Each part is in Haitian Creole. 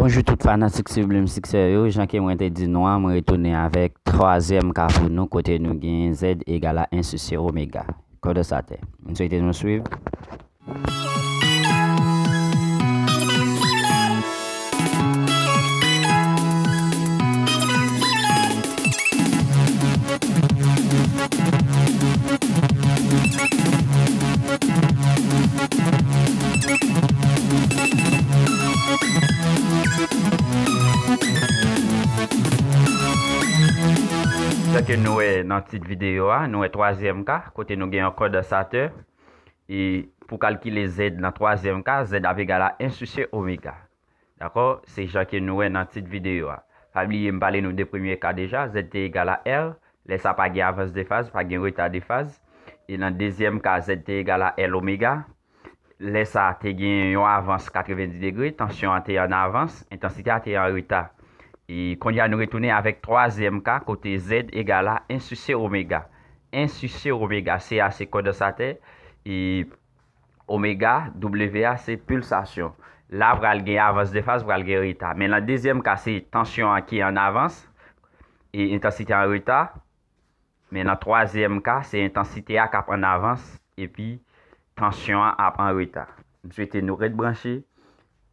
Bonjou tout fana, sik si blim, sik seryo, jan ke mwen te di nou a mwen retoune avek troazem kapou non, nou kote nou gen Z egala 1 se se omega. Kode sa te. Mwen sou ite nou swiv. Se gen nou e nan tit videyo a, nou e troasyem ka, kote nou gen yon kode sa te, e pou kalkile z nan troasyem ka, z ave gala 1 su se omega. Dako, se gen nou e nan tit videyo a. Fabliye mbale nou de premye ka deja, z te gala L, lesa pa gen avans de faz, pa gen rita de faz, e nan dezyem ka z te gala L omega, lesa te gen yon avans 90 degri, tansyon an te yon avans, intensite an te yon rita. E konja nou retounen avèk 3èm ka, kote Z egala 1 su C omega. 1 su C omega, C a se kode sa te, e omega, W a se pulsasyon. La vralge avans defas, vralge rita. Men la 2èm ka, se tensyon a ki an avans, e intensite an rita. Men la 3èm ka, se intensite a kap an avans, e pi tensyon a ap an rita. Mwen jwete nou redbranshi.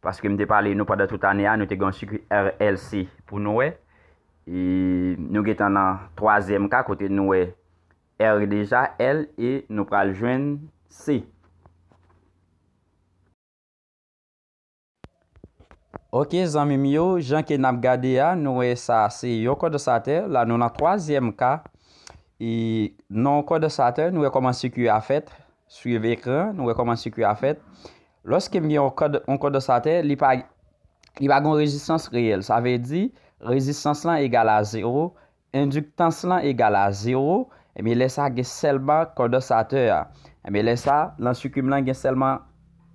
Paske m te pale nou pa de tout ane a, nou te gen siku R, L, C pou nou e. E nou getan nan 3e k kote nou e R deja L e nou pral jwen C. Ok zanmim yo, jan ke nap gade a, nou e sa se yo kode sa te. La nou nan 3e k. E nou kode sa te, nou e koman siku a fet. Suye vekran, nou e koman siku a fet. Loske m gen yon kode sa te, li pa gen rejistans reyel. Sa ve di, rejistans lan egal a 0, induktans lan egal a 0, e mi lesa gen selman kode sa te a. E mi lesa, lan suku m lan gen selman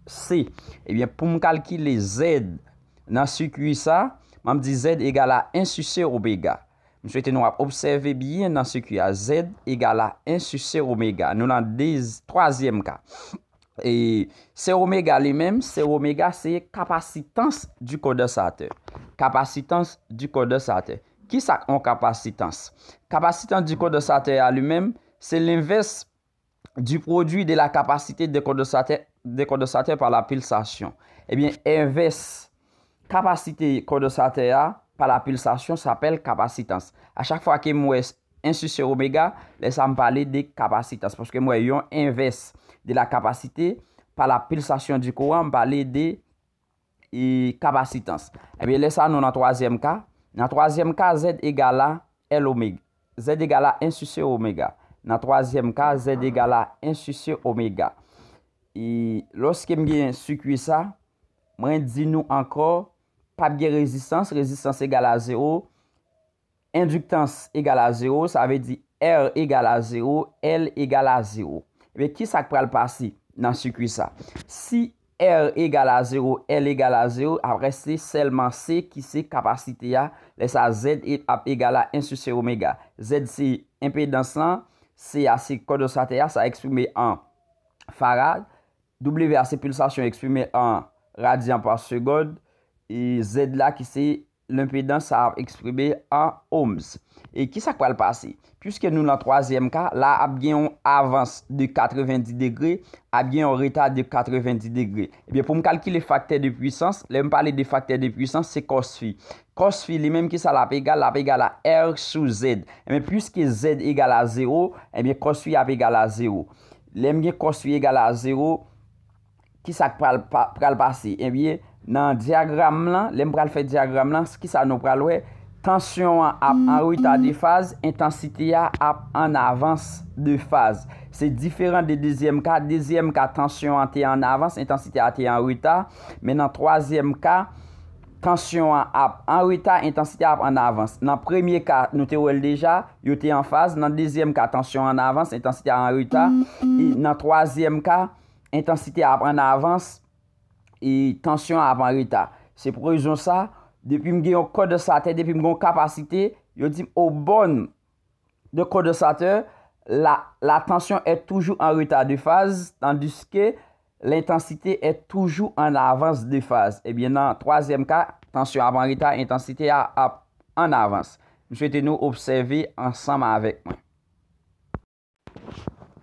C. E biyan pou m kalki le Z nan suku yi sa, m am di Z egal a 1 su se obega. M sou ete nou ap observe biyen nan suku ya Z egal a 1 su se obega. Nou lan diz 3e m ka. Et c'est omega lui-même, c'est omega c'est capacitance du condensateur. Capacitance du condensateur. Qui ça en capacitance Capacitance du condensateur à lui-même, c'est l'inverse du produit de la capacité de condensateur de par la pulsation. Eh bien, inverse capacité condensateur par la pulsation s'appelle capacitance. A fois fois que moi 1 su se omega, lè sa m palè de kapasitans. Poske mwen yon invest de la kapasite, pa la pulsasyon di kouan, m palè de kapasitans. Ebyè lè sa nou nan 3e k, nan 3e k, z e gala l omega. z e gala 1 su se omega. nan 3e k, z e gala 1 su se omega. I loske m gen sukwi sa, mwen di nou ankor, pap gen rezistans, rezistans e gala 0, mwen di nou ankor, Induktans egal a 0, sa ave di R egal a 0, L egal a 0. Ve ki sa ak pral pasi nan sukwi sa? Si R egal a 0, L egal a 0, apre se selman C ki se kapasite ya lesa Z ap egal a 1 su se omega. Z se impedansan, C a se kodosate ya, sa eksprime an farad. W a se pulsasyon eksprime an radian par segod. E Z la ki se impedansan. l'impedans sa ap eksprebe an ohms. E ki sa kwa l'pase? Puske nou nan troasyem ka, la ap gen yon avans de 90 degre, ap gen yon reta de 90 degre. Ebyen pou m kalki le fakte de pwisans, eh eh le m pale de fakte de pwisans, se kosfi. Kosfi, li menm ki sa la ap egal, la ap egal a R sou Z. Ebyen pwiske Z egal a 0, ebyen kosfi ap egal a 0. Le m gen kosfi egal a 0, ki sa kwa l pase? Ebyen, Nan diagram lan, lèm pral fè diagram lan, ski sa nou pral wè, tansyon an ap an wita de faz, intensite an ap an avans de faz. Se diferan de dezyem ka, dezyem ka tansyon an te an avans, intensite an te an wita, men nan troasyem ka, tansyon an ap an wita, intensite an ap an avans. Nan premyè ka, nou te wèl deja, yo te an faz, nan dezyem ka, tansyon an avans, intensite mm-hmm. an ap an wita, nan troasyem ka, intensite an ap an avans, e tensyon avan rita. Se pou rezon sa, depi m gen yon kode saten, depi m gen yon kapasite, yo di m ou bon de kode saten, la tensyon e toujou an rita de faz, tandis ke l'intensite e toujou an avans de faz. Ebyen nan 3e ka, tensyon avan rita, intensite an avans. M souete nou obseve ansama avekman.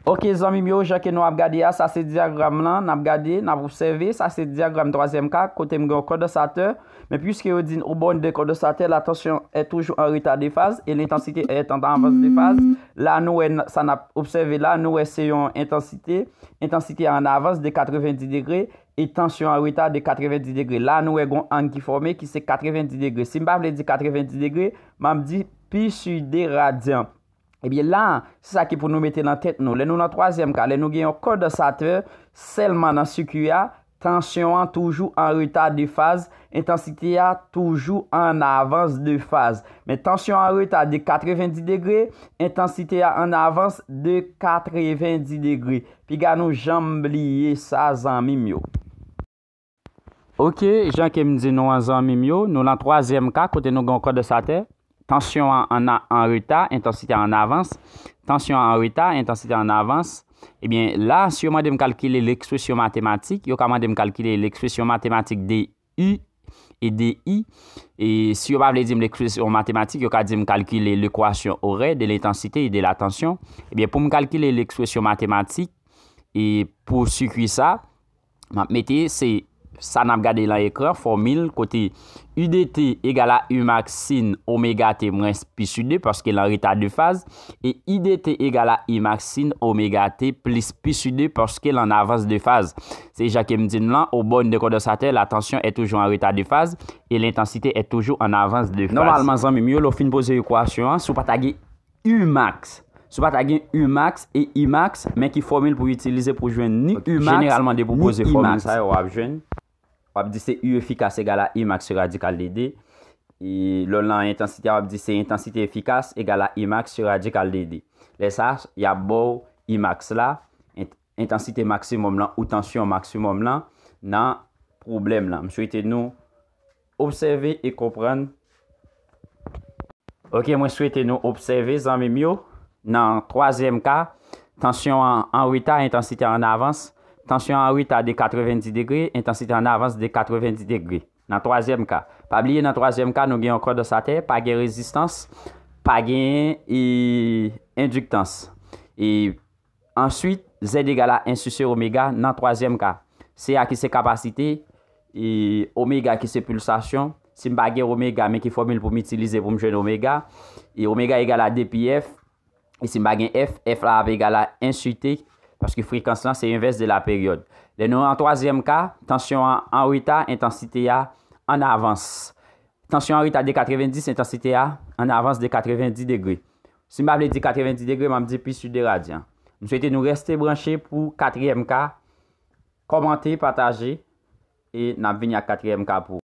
Ok, zanmim yo, jake nou ap gade ya, sa se diagram lan, nap gade, nap obseve, sa se diagram drasyem ka, kote mgen kode sa te, men pwis ki yo din ou bon de kode sa te, la tensyon e toujou an rita de faze, e l'intensite e tentan avans de faze, la nou e san ap obseve la, nou e seyon intensite, intensite an avans de 90 degre, e tensyon an rita de 90 degre, la nou e gon an ki forme ki se 90 degre, si mbap le di 90 degre, mam di pi su de radianp. Ebyen lan, se sa ki pou nou mette lan tèt nou. Le nou lan troasyem ka, le nou gen yon kode sa tè, selman nan suku ya, tansyon an toujou an rita de faz, intensite ya toujou an avans de faz. Men tansyon an rita de 90 degre, intensite ya an avans de 90 degre. Pi ga nou jambliye sa zanmi myo. Ok, jan kem di nou an zanmi myo, nou lan troasyem ka, kote nou gen kode sa tè. tension en, retard, intensité en avance, tension en retard, intensité en avance, eh bien, là, si vous voulez calculer l'expression mathématique, mathématique, yo ka me calculer l'expression mathématique de U et de I, Et si vous voulez me l'expression mathématique, vous yo l'équation l'équation de l'intensité et de la tension, eh Pour pour calculer l'expression mathématique et pour pour ça, ça, mettez c'est San ap gade lan ekre, formil kote UDT egala U max sin omega T mwens pi su 2 pweske lan rita de faze. E UDT egala U max sin omega T plis pi su 2 pweske lan avans de faze. Se ya kem din lan, ou bon de kode sa te, la tensyon e toujou an rita de faze. E l'intensite e toujou an avans de faze. Normalman zan mi myo lo fin pose ekwasyon, sou patage U max. Sou patage U max e I max men ki formil pou itilize pou jwen ni U max ni I max. Wap di se U efikas e gala I max radikal dede. I lon lan intensite wap di se intensite efikas e gala I max radikal dede. Le sa, ya bo I max la, intensite maksimum lan ou tensyon maksimum lan nan problem lan. Mwen souwete nou observe e kopran. Ok, mwen souwete nou observe zanme myo nan kwazyem ka. Tensyon an wita, intensite an avans. Tansyon an wite an de 90 degre, intensite an avans de 90 degre. Nan 3e ka. Pabliye nan 3e ka, nou gen yon kredo sa te, pa gen rezistans, pa gen yon induktans. E answit, Z e gala insuse omega nan 3e ka. C a ki se kapasite, e omega ki se pulsasyon, si m bagen omega men ki fomil pou m itilize pou m jen omega, e omega e gala dpi F, e si m bagen F, F a ve gala insute, Paske frekansan se yon ves de la peryode. Le m'm nou an toazyem ka, Tansyon an wita, Intensite ya an avans. Tansyon an wita de 90, Intensite ya an avans de 90 degre. Si mab le di 90 degre, Mam di pi su de radian. Nou sou ete nou reste branche pou katriyem ka, Komante, pataje, E nan vinyak katriyem ka pou.